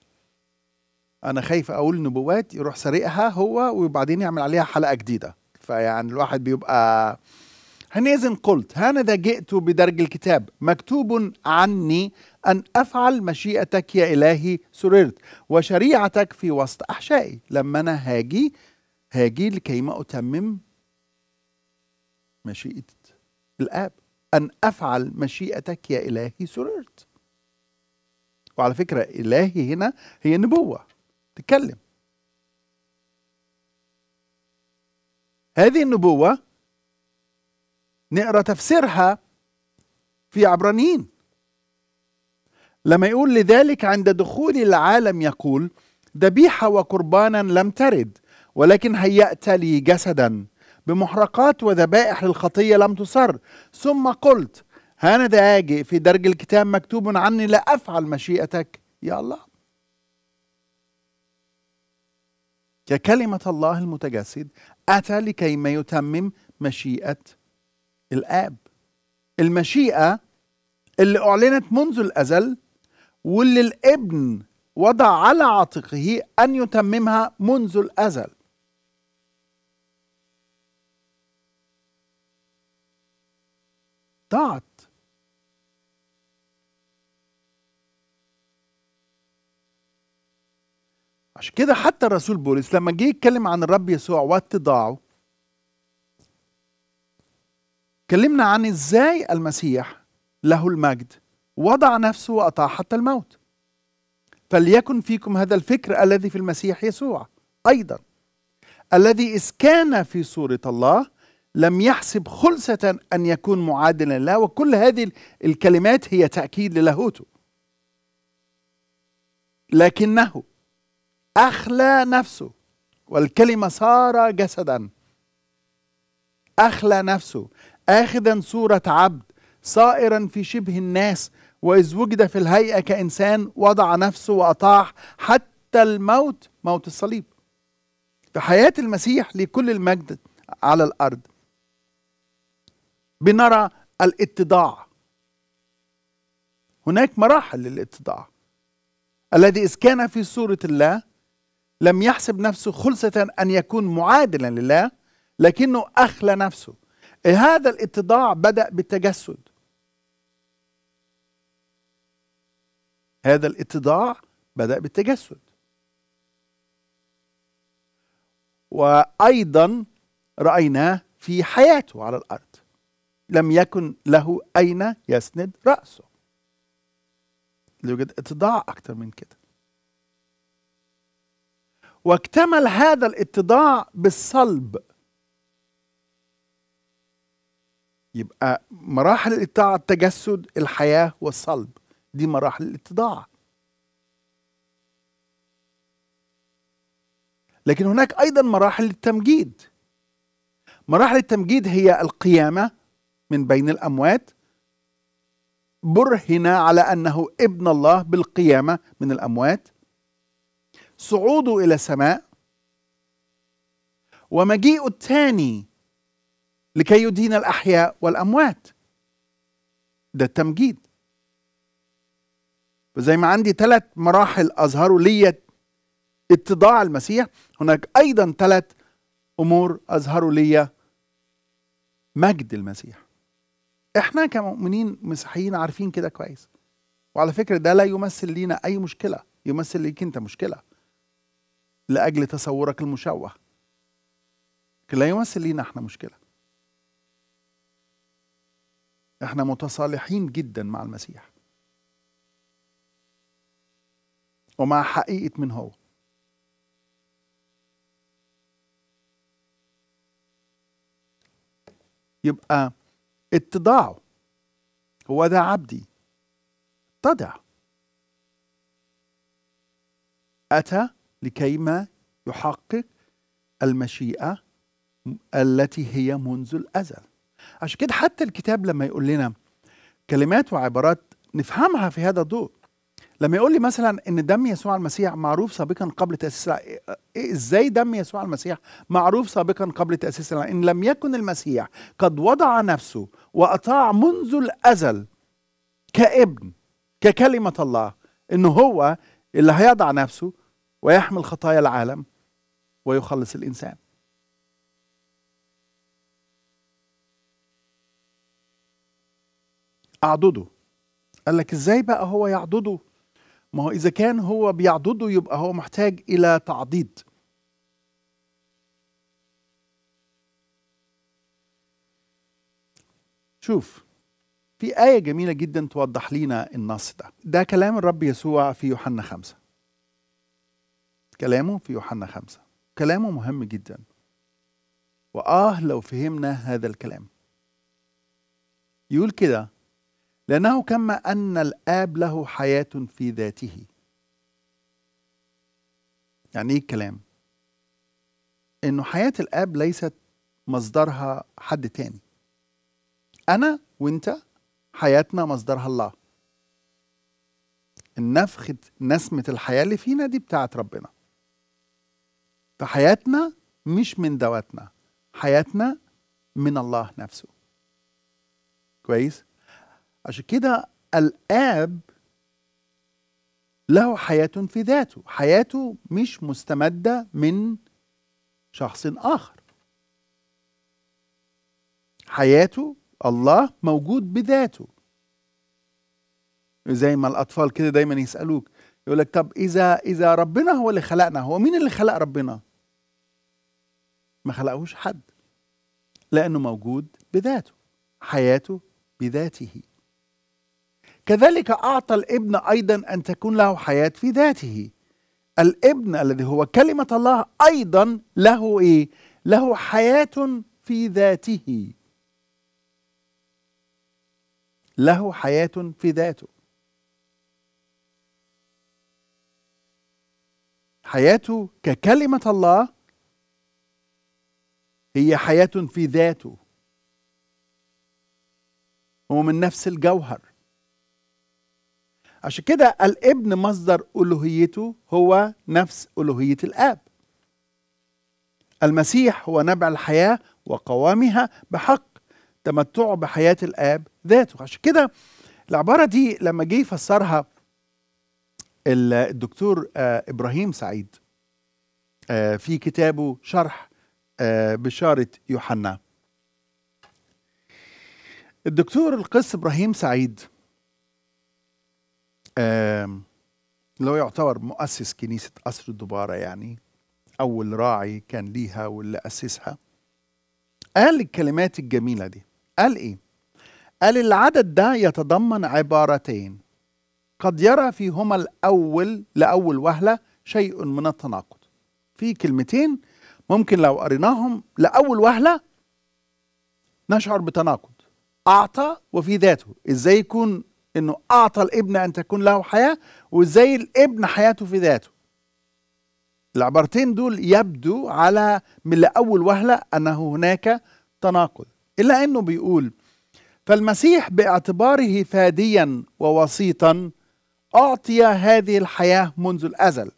أنا خايف أقول نبوات يروح سرقها هو وبعدين يعمل عليها حلقة جديدة فيعني الواحد بيبقى حينئذ قلت هانذا جئت بدرج الكتاب مكتوب عني أن أفعل مشيئتك يا إلهي سررت وشريعتك في وسط أحشائي لما أنا هاجي هاجي لكي ما أتمم مشيئة الآب أن أفعل مشيئتك يا إلهي سررت وعلى فكرة إلهي هنا هي النبوة تتكلم هذه النبوة نقرأ تفسيرها في عبرانيين لما يقول لذلك عند دخول العالم يقول ذبيحة وقربانا لم ترد ولكن هيأت لي جسدا بمحرقات وذبائح للخطية لم تصر ثم قلت هانذا آجئ في درج الكتاب مكتوب عني لا أفعل مشيئتك يا الله ككلمة الله المتجسد أتى لكي ما يتمم مشيئة الآب المشيئة اللي أعلنت منذ الأزل واللي الابن وضع على عاتقه أن يتممها منذ الأزل قطعت عشان كده حتى الرسول بولس لما جه يتكلم عن الرب يسوع واتضاعه كلمنا عن ازاي المسيح له المجد وضع نفسه وأطاع حتى الموت فليكن فيكم هذا الفكر الذي في المسيح يسوع أيضا الذي اسكان في صورة الله لم يحسب خلصة أن يكون معادلا له وكل هذه الكلمات هي تأكيد للاهوته لكنه أخلى نفسه والكلمة صار جسدا أخلى نفسه آخذا صورة عبد صائرا في شبه الناس وإذ وجد في الهيئة كإنسان وضع نفسه وأطاع حتى الموت موت الصليب في حياة المسيح لكل المجد على الأرض بنرى الاتضاع هناك مراحل للاتضاع الذي إذ كان في صورة الله لم يحسب نفسه خلصة أن يكون معادلا لله لكنه أخلى نفسه إيه هذا الاتضاع بدأ بالتجسد هذا الاتضاع بدأ بالتجسد وأيضا رأيناه في حياته على الأرض لم يكن له أين يسند رأسه يوجد اتضاع أكتر من كده واكتمل هذا الاتضاع بالصلب يبقى مراحل الاتضاع التجسد الحياة والصلب دي مراحل الاتضاع لكن هناك أيضا مراحل التمجيد مراحل التمجيد هي القيامة من بين الأموات برهن على أنه ابن الله بالقيامة من الأموات صعوده إلى السماء ومجيئه الثاني لكي يدين الأحياء والأموات ده التمجيد وزي ما عندي ثلاث مراحل أظهروا لي اتضاع المسيح هناك أيضا ثلاث أمور أظهروا لي مجد المسيح احنا كمؤمنين مسيحيين عارفين كده كويس وعلى فكرة ده لا يمثل لينا أي مشكلة يمثل ليك أنت مشكلة لأجل تصورك المشوه لا يمثل لينا احنا مشكلة احنا متصالحين جدا مع المسيح ومع حقيقة من هو يبقى اتضاعه هو ذا عبدي اتضع أتى لكيما يحقق المشيئة التي هي منذ الأزل عشان كده حتى الكتاب لما يقول لنا كلمات وعبارات نفهمها في هذا الضوء لما يقول لي مثلا ان دم يسوع المسيح معروف سابقا قبل تاسيس إيه، ازاي دم يسوع المسيح معروف سابقا قبل تاسيس ان لم يكن المسيح قد وضع نفسه واطاع منذ الازل كابن ككلمه الله ان هو اللي هيضع نفسه ويحمل خطايا العالم ويخلص الانسان اعضده قال لك ازاي بقى هو يعضده ما هو إذا كان هو بيعضده يبقى هو محتاج إلى تعضيد شوف في آية جميلة جدا توضح لنا النص ده ده كلام الرب يسوع في يوحنا خمسة كلامه في يوحنا خمسة كلامه مهم جدا وآه لو فهمنا هذا الكلام يقول كده لأنه كما أن الآب له حياة في ذاته يعني إيه الكلام؟ إنه حياة الآب ليست مصدرها حد تاني أنا وأنت حياتنا مصدرها الله النفخة نسمة الحياة اللي فينا دي بتاعت ربنا فحياتنا مش من ذواتنا حياتنا من الله نفسه كويس عشان كده الآب له حياة في ذاته حياته مش مستمدة من شخص آخر حياته الله موجود بذاته زي ما الأطفال كده دايما يسألوك يقول لك طب إذا إذا ربنا هو اللي خلقنا هو مين اللي خلق ربنا؟ ما خلقهوش حد لأنه موجود بذاته حياته بذاته كذلك أعطى الابن أيضا أن تكون له حياة في ذاته الابن الذي هو كلمة الله أيضا له إيه؟ له حياة في ذاته له حياة في ذاته حياته ككلمة الله هي حياة في ذاته هو من نفس الجوهر عشان كده الابن مصدر ألوهيته هو نفس ألوهية الآب المسيح هو نبع الحياة وقوامها بحق تمتعه بحياة الآب ذاته عشان كده العبارة دي لما جه يفسرها الدكتور آه، إبراهيم سعيد آه، في كتابه شرح آه، بشارة يوحنا الدكتور القس إبراهيم سعيد اللي هو يعتبر مؤسس كنيسة قصر الدبارة يعني أول راعي كان ليها واللي أسسها قال الكلمات الجميلة دي قال إيه؟ قال العدد ده يتضمن عبارتين قد يرى فيهما الأول لأول وهلة شيء من التناقض في كلمتين ممكن لو قريناهم لأول وهلة نشعر بتناقض أعطى وفي ذاته إزاي يكون انه اعطى الابن ان تكون له حياه وازاي الابن حياته في ذاته العبارتين دول يبدو على من لاول وهله انه هناك تناقض الا انه بيقول فالمسيح باعتباره فاديا ووسيطا اعطي هذه الحياه منذ الازل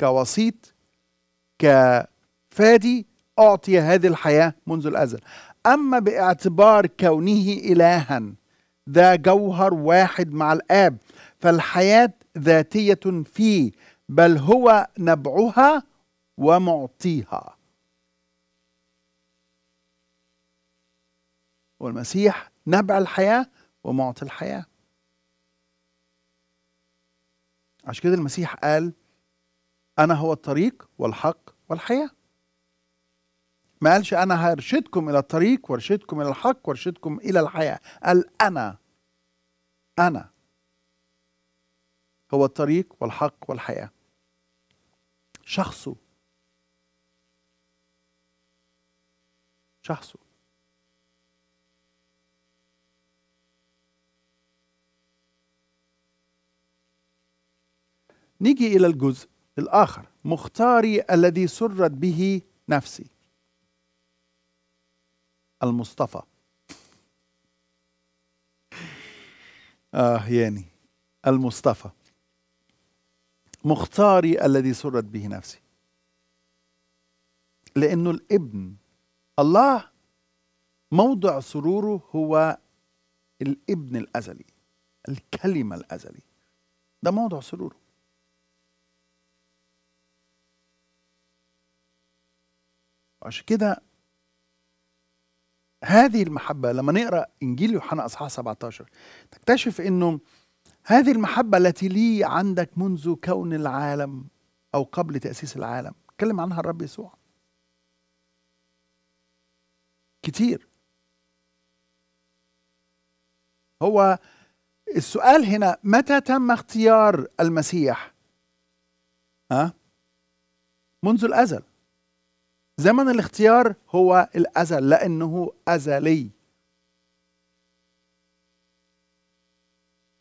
كوسيط كفادي اعطي هذه الحياه منذ الازل اما باعتبار كونه الها ذا جوهر واحد مع الآب فالحياة ذاتية فيه بل هو نبعها ومعطيها والمسيح نبع الحياة ومعطي الحياة عشان كده المسيح قال أنا هو الطريق والحق والحياة ما قالش انا هرشدكم الى الطريق وارشدكم الى الحق وارشدكم الى الحياه قال انا انا هو الطريق والحق والحياه شخصه شخصه نيجي الى الجزء الاخر مختاري الذي سرت به نفسي المصطفى آه يعني المصطفى مختاري الذي سرت به نفسي لأنه الابن الله موضع سروره هو الابن الأزلي الكلمة الأزلي ده موضع سروره عشان كده هذه المحبة لما نقرأ إنجيل يوحنا أصحاح 17 تكتشف أنه هذه المحبة التي لي عندك منذ كون العالم أو قبل تأسيس العالم تكلم عنها الرب يسوع كتير هو السؤال هنا متى تم اختيار المسيح؟ ها؟ منذ الأزل زمن الاختيار هو الأزل لأنه أزلي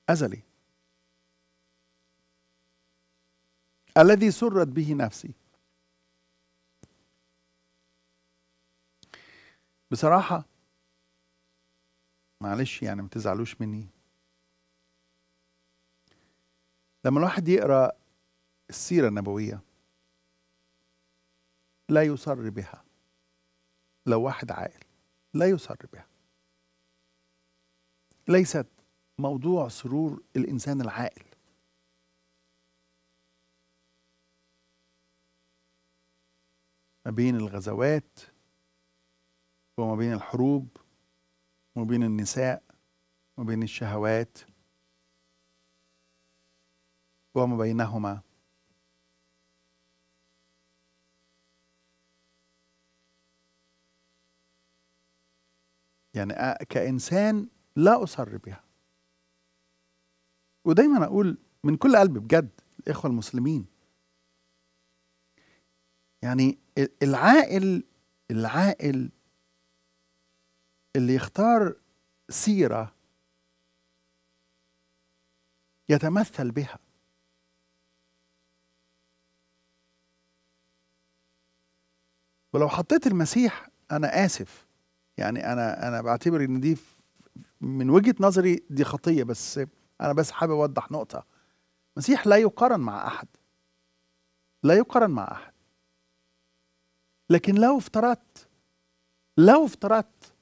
أزلي الذي سرت به نفسي بصراحة معلش يعني ما تزعلوش مني لما الواحد يقرأ السيرة النبوية لا يصر بها لو واحد عاقل لا يصر بها ليست موضوع سرور الإنسان العاقل ما بين الغزوات وما بين الحروب وما بين النساء وما بين الشهوات وما بينهما يعني كإنسان لا أصر بها ودايما أقول من كل قلبي بجد الإخوة المسلمين يعني العاقل العاقل اللي يختار سيرة يتمثل بها ولو حطيت المسيح أنا آسف يعني انا انا بعتبر ان دي من وجهه نظري دي خطيه بس انا بس حابب اوضح نقطه المسيح لا يقارن مع احد لا يقارن مع احد لكن لو افترضت لو افترضت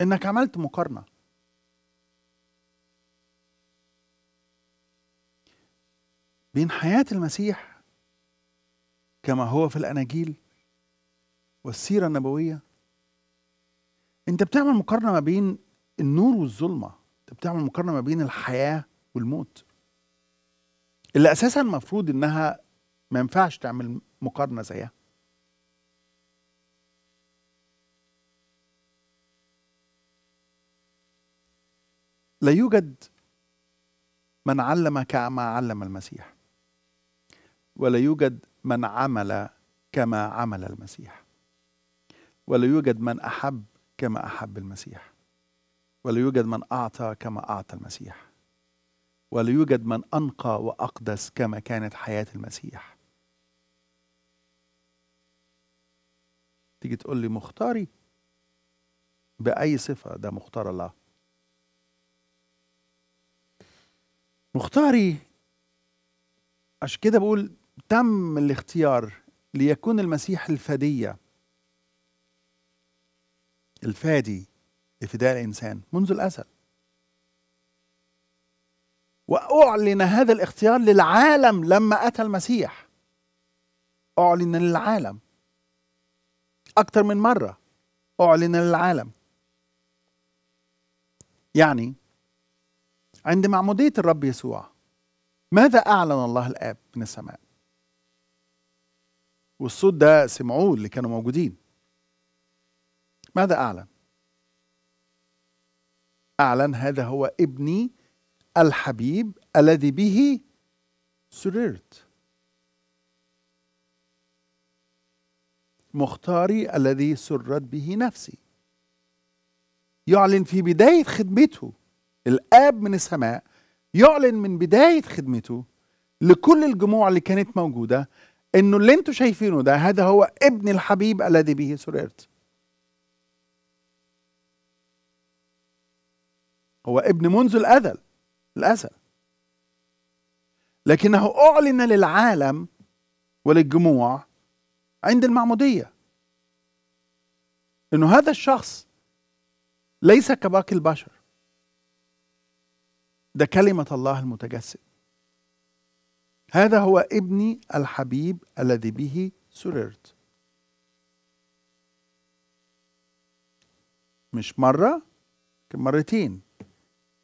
انك عملت مقارنه بين حياه المسيح كما هو في الاناجيل والسيره النبويه انت بتعمل مقارنه ما بين النور والظلمه انت بتعمل مقارنه ما بين الحياه والموت اللي اساسا المفروض انها ما ينفعش تعمل مقارنه زيها لا يوجد من علم كما علم المسيح ولا يوجد من عمل كما عمل المسيح ولا يوجد من احب كما أحب المسيح ولا يوجد من أعطى كما أعطى المسيح ولا يوجد من أنقى وأقدس كما كانت حياة المسيح تيجي تقول لي مختاري بأي صفة ده مختار الله مختاري عشان كده بقول تم الاختيار ليكون المسيح الفدية الفادي لفداء الإنسان منذ الأزل وأعلن هذا الاختيار للعالم لما أتى المسيح أعلن للعالم أكثر من مرة أعلن للعالم يعني عند معمودية الرب يسوع ماذا أعلن الله الآب من السماء والصوت ده سمعوه اللي كانوا موجودين ماذا أعلن؟ أعلن هذا هو ابني الحبيب الذي به سررت مختاري الذي سرت به نفسي يعلن في بداية خدمته الآب من السماء يعلن من بداية خدمته لكل الجموع اللي كانت موجودة انه اللي انتم شايفينه ده هذا هو ابن الحبيب الذي به سررت هو ابن منذ الأزل الأزل لكنه أعلن للعالم وللجموع عند المعمودية أنه هذا الشخص ليس كباقي البشر ده كلمة الله المتجسد هذا هو ابني الحبيب الذي به سررت مش مرة مرتين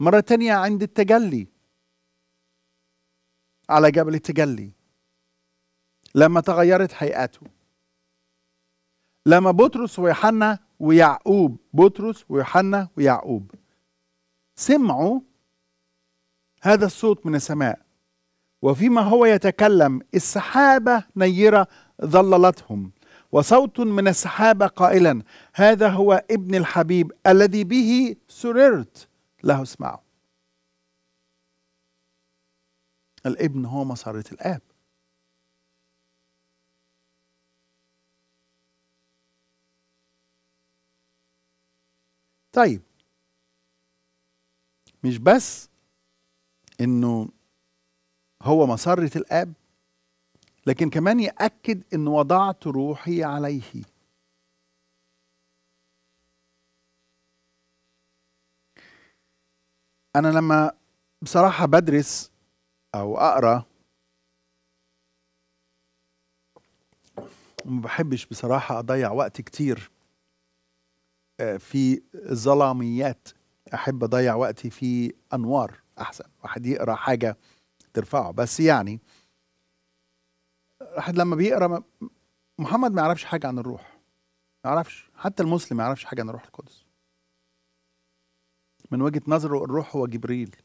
مرة تانية عند التجلي على جبل التجلي لما تغيرت هيئته لما بطرس ويوحنا ويعقوب بطرس ويوحنا ويعقوب سمعوا هذا الصوت من السماء وفيما هو يتكلم السحابة نيرة ظللتهم وصوت من السحابة قائلا هذا هو ابن الحبيب الذي به سررت له اسمعه الابن هو مسارة الآب طيب مش بس انه هو مسرة الاب لكن كمان يأكد ان وضعت روحي عليه انا لما بصراحه بدرس او اقرا ما بحبش بصراحه اضيع وقت كتير آه، في ظلاميات احب اضيع وقتي في انوار احسن واحد يقرا حاجه ترفعه بس يعني الواحد لما بيقرا محمد ما يعرفش حاجه عن الروح ما يعرفش حتى المسلم ما يعرفش حاجه عن الروح القدس من وجهة نظره الروح هو جبريل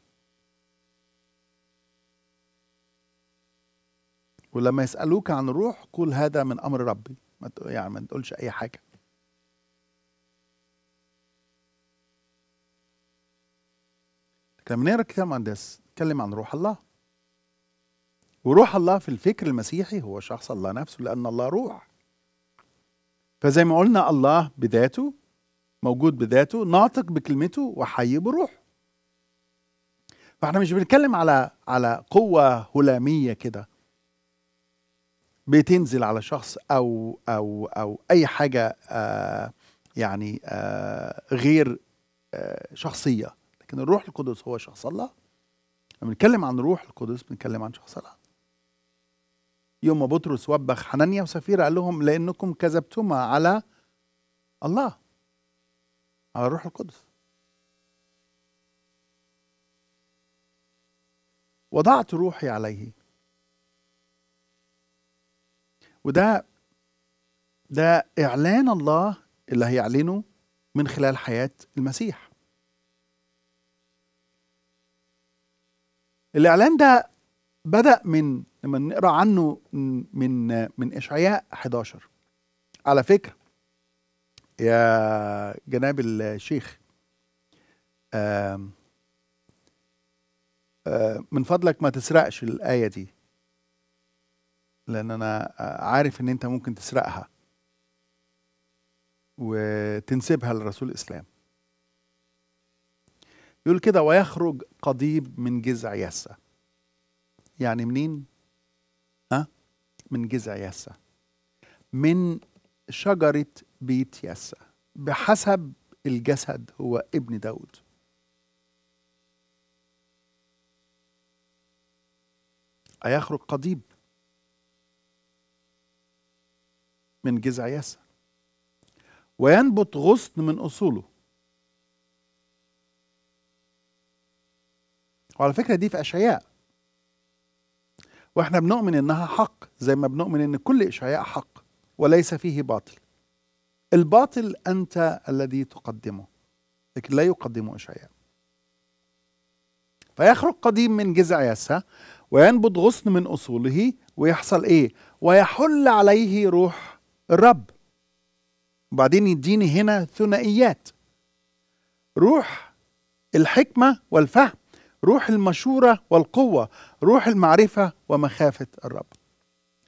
ولما يسألوك عن الروح قول هذا من أمر ربي ما يعني ما تقولش أي حاجة لما نقرا الكتاب المقدس يتكلم عن روح الله وروح الله في الفكر المسيحي هو شخص الله نفسه لأن الله روح فزي ما قلنا الله بذاته موجود بذاته ناطق بكلمته وحي بروحه فاحنا مش بنتكلم على على قوه هلاميه كده بتنزل على شخص او او او اي حاجه آه يعني آه غير آه شخصيه لكن الروح القدس هو شخص الله لما بنتكلم عن الروح القدس بنتكلم عن شخص الله يوم ما بطرس وبخ حنانيا وسفيرة قال لهم لأنكم كذبتما على الله على الروح القدس وضعت روحي عليه وده ده اعلان الله اللي هيعلنه من خلال حياه المسيح الاعلان ده بدا من لما نقرا عنه من من اشعياء 11 على فكره يا جناب الشيخ من فضلك ما تسرقش الآية دي لأن أنا عارف إن أنت ممكن تسرقها وتنسبها لرسول الإسلام يقول كده ويخرج قضيب من جذع يسة يعني منين؟ أه؟ من جذع يسة من شجرة بيت يسى بحسب الجسد هو ابن داود أيخرج قضيب من جذع يسى وينبت غصن من أصوله وعلى فكرة دي في أشعياء واحنا بنؤمن انها حق زي ما بنؤمن ان كل اشعياء حق وليس فيه باطل الباطل أنت الذي تقدمه لكن لا يقدمه إشعياء فيخرج قديم من جذع ياسا وينبض غصن من أصوله ويحصل إيه ويحل عليه روح الرب وبعدين يديني هنا ثنائيات روح الحكمة والفهم روح المشورة والقوة روح المعرفة ومخافة الرب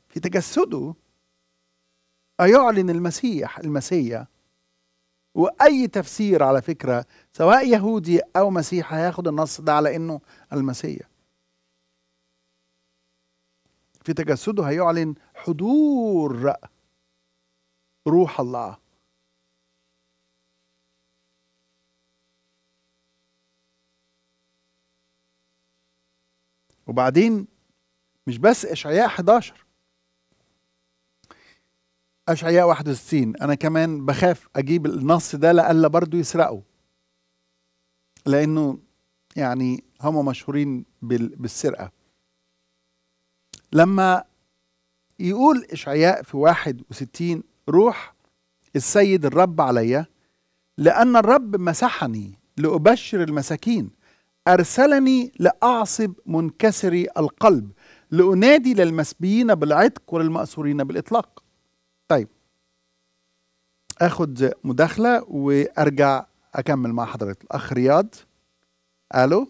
في تجسده أيعلن المسيح المسيا وأي تفسير على فكرة سواء يهودي أو مسيحي هياخد النص ده على إنه المسيا في تجسده هيعلن حضور روح الله وبعدين مش بس اشعياء 11 أشعياء 61 أنا كمان بخاف أجيب النص ده لألا برضو يسرقوا لأنه يعني هم مشهورين بالسرقة لما يقول إشعياء في 61 روح السيد الرب عليا لأن الرب مسحني لأبشر المساكين أرسلني لأعصب منكسري القلب لأنادي للمسبيين بالعتق وللمأسورين بالإطلاق طيب اخد مداخله وارجع اكمل مع حضرتك الاخ رياض الو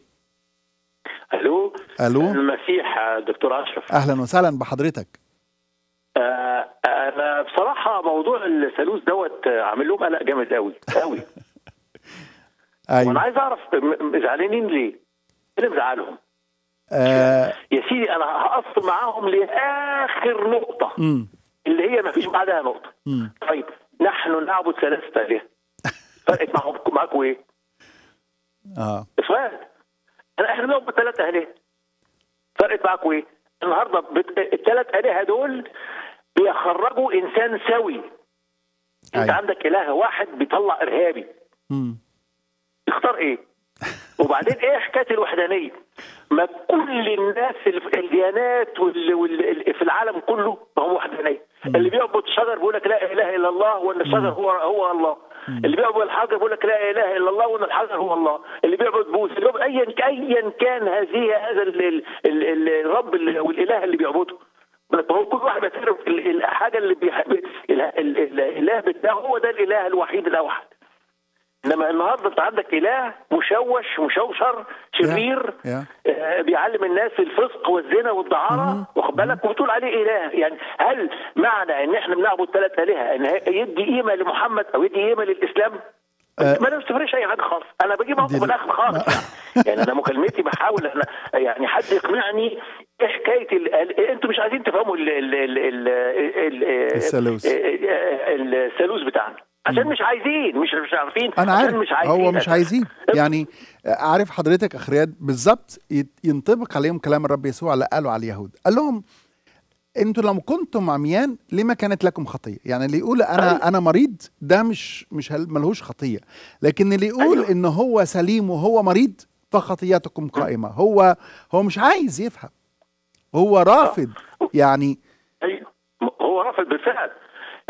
الو الو المسيح دكتور اشرف اهلا وسهلا بحضرتك آه، آه، انا بصراحه موضوع الثالوث دوت عامل لهم قلق جامد قوي قوي ايوه وانا عايز اعرف زعلانين ليه؟ إيه اللي مزعلهم؟ آه يا سيدي انا هقص معاهم لاخر نقطه امم اللي هي ما فيش بعدها نقطه طيب نحن نعبد ثلاثه الهه فرقت معاكم معاكم ايه؟ اه افراد انا احنا بنعبد ثلاثه الهه فرقت معاكم ايه؟ النهارده بت... الثلاث الهه دول بيخرجوا انسان سوي أي. انت أيوة. عندك اله واحد بيطلع ارهابي امم تختار ايه؟ وبعدين ايه حكايه الوحدانيه؟ ما كل الناس الديانات وال... وال... في العالم كله ما هم وحدانيه اللي بيعبد الشجر بيقول لك لا اله الا الله وان الشجر هو هو الله اللي بيعبد الحجر بيقول لك لا اله الا الله وان الحجر هو الله اللي بيعبد بوس اللي بيعبد ايا ايا كان هذه هذا الرب او الاله اللي بيعبده هو كل واحد بيعترف الحاجه اللي بيحب الاله بتاعه هو ده الاله الوحيد الاوحد انما النهارده انت عندك اله مشوش مشوشر شرير yeah. Yeah. آه بيعلم الناس الفسق والزنا والدعاره mm-hmm. واخد بالك وبتقول عليه اله يعني هل معنى ان احنا بنعبد ثلاث الهه ان يدي قيمه لمحمد او يدي قيمه للاسلام؟ أه ما بتفرقش اي حاجه خالص انا بجي موقف الاخر خالص يعني. يعني. انا مكالمتي بحاول انا يعني حد يقنعني ايه حكايه انتوا مش عايزين تفهموا الثالوث آه، آه، آه، الثالوث بتاعنا عشان مش عايزين مش مش عارفين انا عارف مش عايزين هو مش عايزين يعني عارف حضرتك اخريات بالظبط ينطبق عليهم كلام الرب يسوع اللي قاله على اليهود قال لهم انتوا لو كنتم عميان لما كانت لكم خطيه يعني اللي يقول انا أيوه. انا مريض ده مش مش ملهوش خطيه لكن اللي يقول أيوه. ان هو سليم وهو مريض فخطيتكم قائمه هو هو مش عايز يفهم هو رافض آه. يعني أيوه. هو رافض بالفعل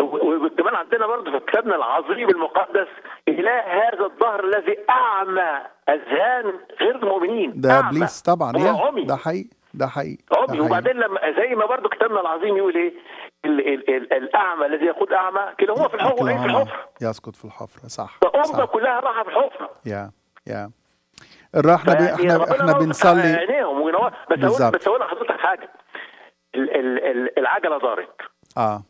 وكمان عندنا برضه في كتابنا العظيم المقدس اله هذا الظهر الذي اعمى اذهان غير المؤمنين ده ابليس طبعا ده حقيقي ده حقيقي عمي وبعدين لما زي ما برضه كتابنا العظيم يقول ايه الـ الـ الـ الاعمى الذي يقود اعمى كده هو في الحفره في الحفره يسقط في الحفره صح فامه كلها راحه في الحفره يا يا الرحمه دي احنا احنا بنصلي بس بس اقول لحضرتك حاجه العجله دارت اه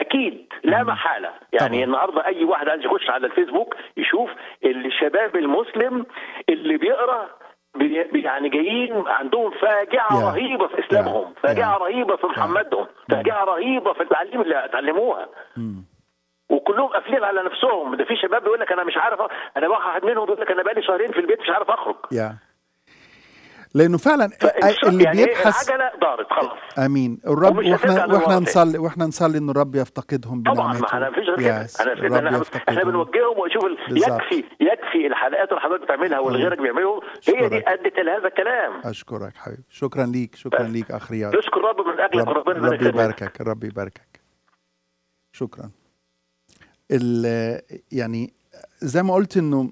اكيد لا محاله يعني طبعا. النهارده اي واحد عايز يخش على الفيسبوك يشوف الشباب المسلم اللي بيقرا يعني جايين عندهم فاجعه yeah. رهيبه في اسلامهم yeah. فاجعه yeah. رهيبه في محمدهم yeah. فاجعه رهيبه في التعليم اللي اتعلموها mm. وكلهم قافلين على نفسهم ده في شباب بيقول لك انا مش عارف انا واحد منهم بيقول لك انا بقالي شهرين في البيت مش عارف اخرج yeah. لانه فعلا اللي يعني بيبحث العجله ضارت خلاص امين الرب واحنا واحنا نصلي واحنا نصلي ان الرب يفتقدهم طبعا ما انا مفيش غير انا الرب احنا بنوجههم واشوف يكفي يكفي الحلقات اللي حضرتك بتعملها واللي غيرك بيعمله هي دي ادت الى هذا الكلام اشكرك حبيبي شكرا ليك شكرا ليك اخ رياض نشكر الرب من اجلك وربنا رب يباركك رب يباركك شكرا ال يعني زي ما قلت انه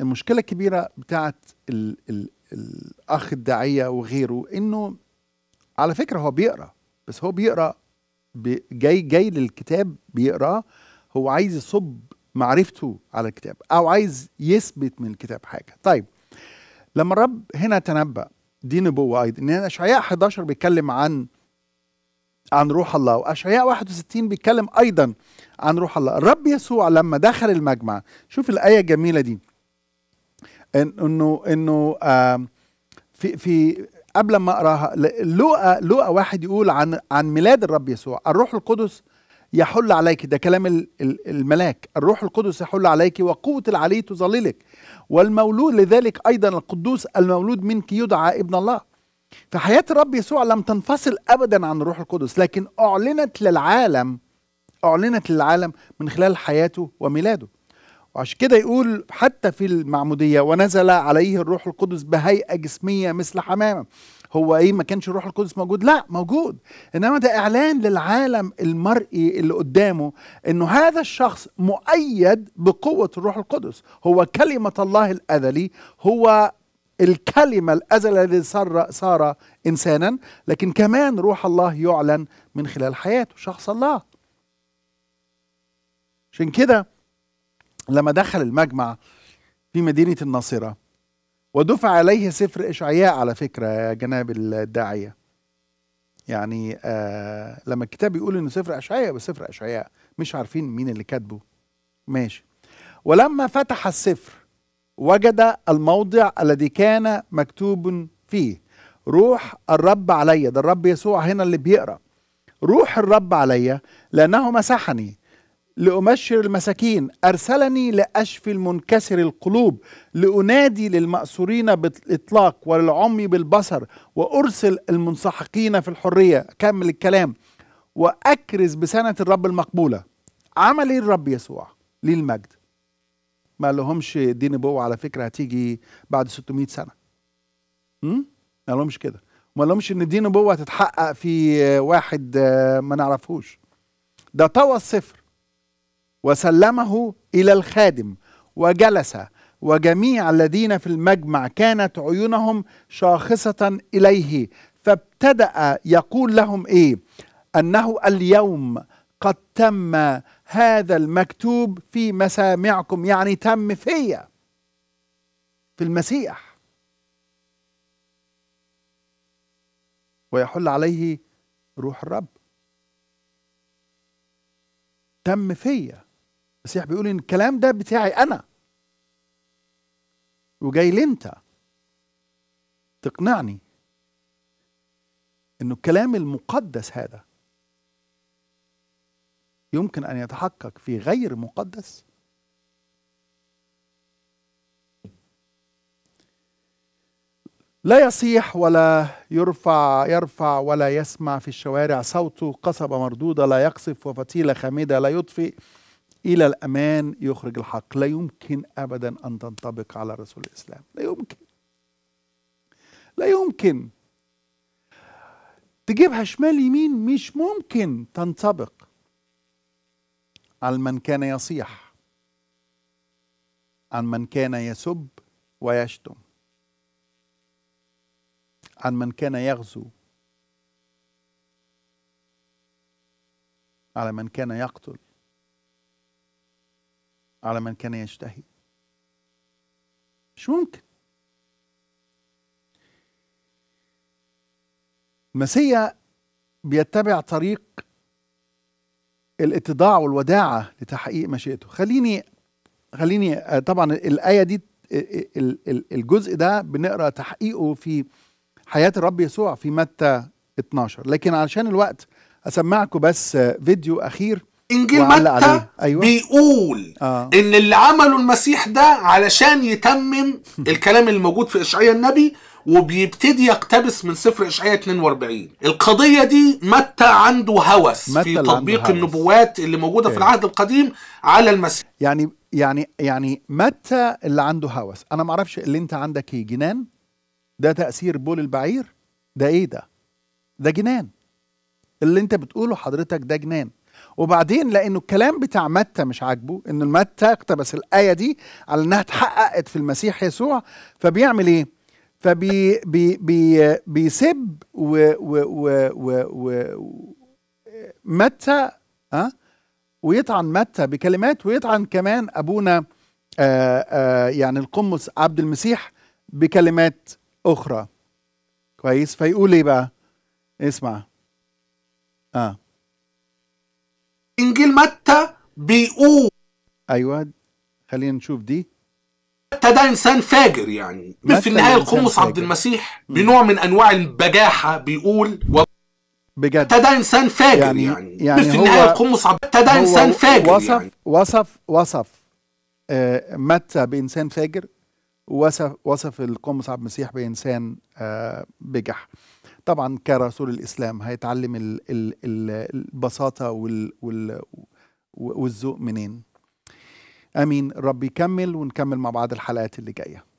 المشكله الكبيره بتاعت ال ال الاخ الداعيه وغيره انه على فكره هو بيقرا بس هو بيقرا جاي جاي للكتاب بيقراه هو عايز يصب معرفته على الكتاب او عايز يثبت من الكتاب حاجه طيب لما الرب هنا تنبأ دي نبوه ايضا ان اشعياء 11 بيتكلم عن عن روح الله واشعياء 61 بيتكلم ايضا عن روح الله الرب يسوع لما دخل المجمع شوف الايه الجميله دي انه انه آه، في في قبل ما اقراها لوقا لوقا واحد يقول عن عن ميلاد الرب يسوع الروح القدس يحل عليك ده كلام الملاك الروح القدس يحل عليك وقوة العلي تظللك والمولود لذلك أيضا القدوس المولود منك يدعى ابن الله فحياة الرب يسوع لم تنفصل أبدا عن الروح القدس لكن أعلنت للعالم أعلنت للعالم من خلال حياته وميلاده وعشان كده يقول حتى في المعمودية ونزل عليه الروح القدس بهيئة جسمية مثل حمامة هو ايه ما كانش الروح القدس موجود لا موجود انما ده اعلان للعالم المرئي اللي قدامه انه هذا الشخص مؤيد بقوة الروح القدس هو كلمة الله الازلي هو الكلمة الأزلة الذي صار, صار إنسانا لكن كمان روح الله يعلن من خلال حياته شخص الله عشان كده لما دخل المجمع في مدينة الناصرة ودفع عليه سفر إشعياء على فكرة يا جناب الداعية يعني آه لما الكتاب يقول إنه سفر إشعياء بسفر إشعياء مش عارفين مين اللي كاتبه ماشي ولما فتح السفر وجد الموضع الذي كان مكتوب فيه روح الرب عليا ده الرب يسوع هنا اللي بيقرأ روح الرب عليا لأنه مسحني لأمشر المساكين أرسلني لأشفي المنكسر القلوب لأنادي للمأسورين بالإطلاق وللعمي بالبصر وأرسل المنسحقين في الحرية كمل الكلام وأكرز بسنة الرب المقبولة عمل إيه الرب يسوع ليه المجد ما لهمش دي نبوة على فكرة هتيجي بعد 600 سنة م? ما لهمش كده ما لهمش ان دي نبوة هتتحقق في واحد ما نعرفهوش ده طوى الصفر وسلمه إلى الخادم وجلس وجميع الذين في المجمع كانت عيونهم شاخصة إليه فابتدأ يقول لهم إيه أنه اليوم قد تم هذا المكتوب في مسامعكم يعني تم فيا في المسيح ويحل عليه روح الرب تم فيا المسيح بيقول ان الكلام ده بتاعي انا وجاي لي انت تقنعني انه الكلام المقدس هذا يمكن ان يتحقق في غير مقدس لا يصيح ولا يرفع يرفع ولا يسمع في الشوارع صوته قصبة مردودة لا يقصف وفتيلة خامدة لا يطفئ إلى الأمان يخرج الحق لا يمكن أبدا أن تنطبق على رسول الإسلام لا يمكن لا يمكن تجيبها شمال يمين مش ممكن تنطبق عن من كان يصيح عن من كان يسب ويشتم عن من كان يغزو على من كان يقتل على من كان يشتهي مش ممكن المسيا بيتبع طريق الاتضاع والوداعة لتحقيق مشيئته خليني خليني آه، طبعا الآية دي آه، آه، الجزء ده بنقرأ تحقيقه في حياة الرب يسوع في متى 12 لكن علشان الوقت أسمعكم بس فيديو أخير انجيل متى أيوة. بيقول آه. ان اللي عمله المسيح ده علشان يتمم الكلام اللي موجود في اشعياء النبي وبيبتدي يقتبس من سفر اشعياء 42 القضيه دي متى عنده هوس متى في تطبيق هوس. النبوات اللي موجوده إيه. في العهد القديم على المسيح يعني يعني يعني متى اللي عنده هوس انا ما اعرفش اللي انت عندك ايه جنان ده تاثير بول البعير ده ايه ده ده جنان اللي انت بتقوله حضرتك ده جنان وبعدين لانه الكلام بتاع متى مش عاجبه انه متى اقتبس الايه دي على انها اتحققت في المسيح يسوع فبيعمل ايه فبي بي بي بيسب و و و و, و متى ها آه؟ ويطعن متى بكلمات ويطعن كمان ابونا آآ آه، آآ آه، يعني القمص عبد المسيح بكلمات اخرى كويس فيقول ايه بقى اسمع اه انجيل متى بيقول ايوه خلينا نشوف دي متى ده انسان فاجر يعني في النهايه القمص عبد المسيح بنوع من انواع البجاحه بيقول و... بجد ده انسان فاجر يعني يعني, يعني في النهايه القمص عبد متى ده انسان فاجر وصف يعني. وصف وصف آه متى بانسان فاجر وصف وصف القمص عبد المسيح بانسان آه بجح طبعا كرسول الاسلام هيتعلم البساطه والذوق منين امين ربي يكمل ونكمل مع بعض الحلقات اللي جايه